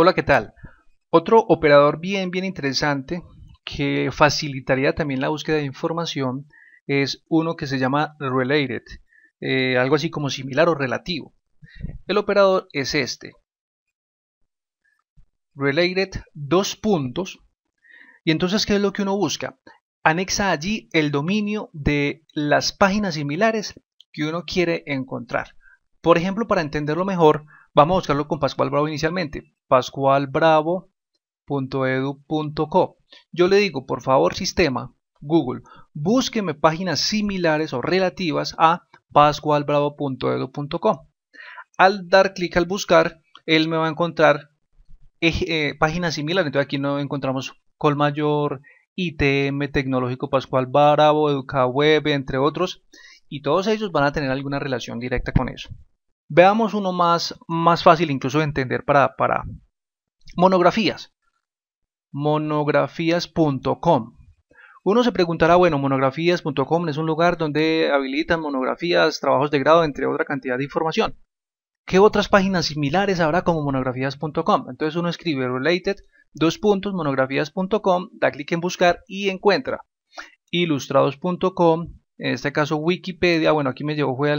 Hola, ¿qué tal? Otro operador bien, bien interesante que facilitaría también la búsqueda de información es uno que se llama related, eh, algo así como similar o relativo. El operador es este. Related dos puntos. Y entonces, ¿qué es lo que uno busca? Anexa allí el dominio de las páginas similares que uno quiere encontrar. Por ejemplo, para entenderlo mejor, vamos a buscarlo con Pascual Bravo inicialmente. pascualbravo.edu.co Yo le digo, por favor, sistema, Google, búsqueme páginas similares o relativas a pascualbravo.edu.co. Al dar clic al buscar, él me va a encontrar eh, páginas similares. Entonces aquí no encontramos Colmayor, ITM Tecnológico Pascual Bravo, Web, entre otros y todos ellos van a tener alguna relación directa con eso. Veamos uno más, más fácil incluso de entender para, para monografías. Monografías.com. Uno se preguntará, bueno, monografías.com es un lugar donde habilitan monografías, trabajos de grado, entre otra cantidad de información. ¿Qué otras páginas similares habrá como monografías.com? Entonces uno escribe related, dos puntos, monografías.com, da clic en buscar y encuentra ilustrados.com, en este caso Wikipedia, bueno, aquí me llevó fue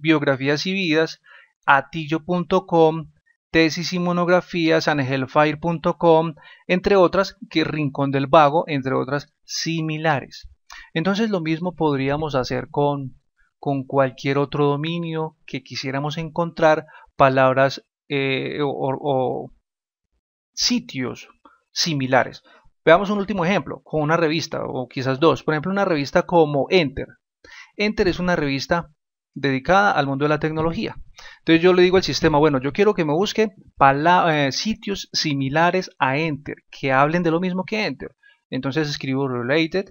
biografías y vidas, atillo.com, tesis y monografías, angelfire.com, entre otras, que Rincón del Vago, entre otras similares. Entonces lo mismo podríamos hacer con, con cualquier otro dominio que quisiéramos encontrar palabras eh, o sitios similares. Veamos un último ejemplo con una revista o quizás dos. Por ejemplo, una revista como Enter. Enter es una revista dedicada al mundo de la tecnología. Entonces yo le digo al sistema, bueno, yo quiero que me busque eh, sitios similares a Enter, que hablen de lo mismo que Enter. Entonces escribo related,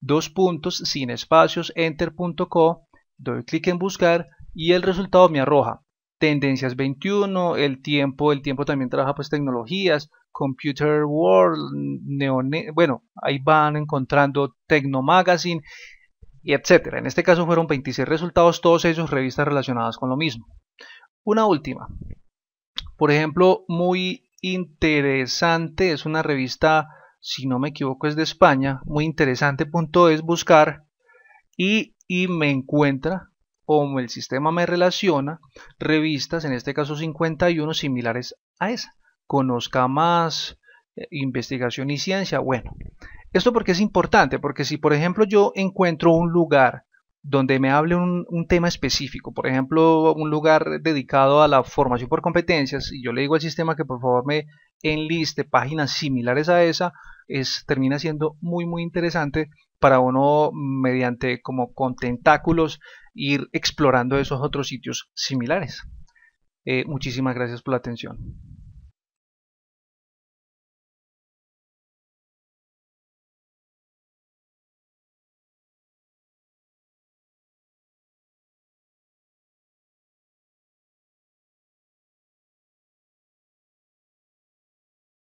dos puntos sin espacios, enter.co, doy clic en buscar y el resultado me arroja tendencias 21, el tiempo, el tiempo también trabaja pues tecnologías, Computer World, bueno, ahí van encontrando Tecno Magazine y etcétera. En este caso fueron 26 resultados, todos ellos revistas relacionadas con lo mismo. Una última, por ejemplo, muy interesante, es una revista, si no me equivoco, es de España, muy interesante punto es buscar y, y me encuentra o el sistema me relaciona revistas, en este caso 51, similares a esa conozca más eh, investigación y ciencia. Bueno, esto porque es importante, porque si por ejemplo yo encuentro un lugar donde me hable un, tema específico, por ejemplo, un lugar dedicado a la formación por competencias, y yo le digo al sistema que por favor me enliste páginas similares a esa, es, termina siendo muy muy interesante para uno mediante como con tentáculos ir explorando esos otros sitios similares. Eh, muchísimas gracias por la atención.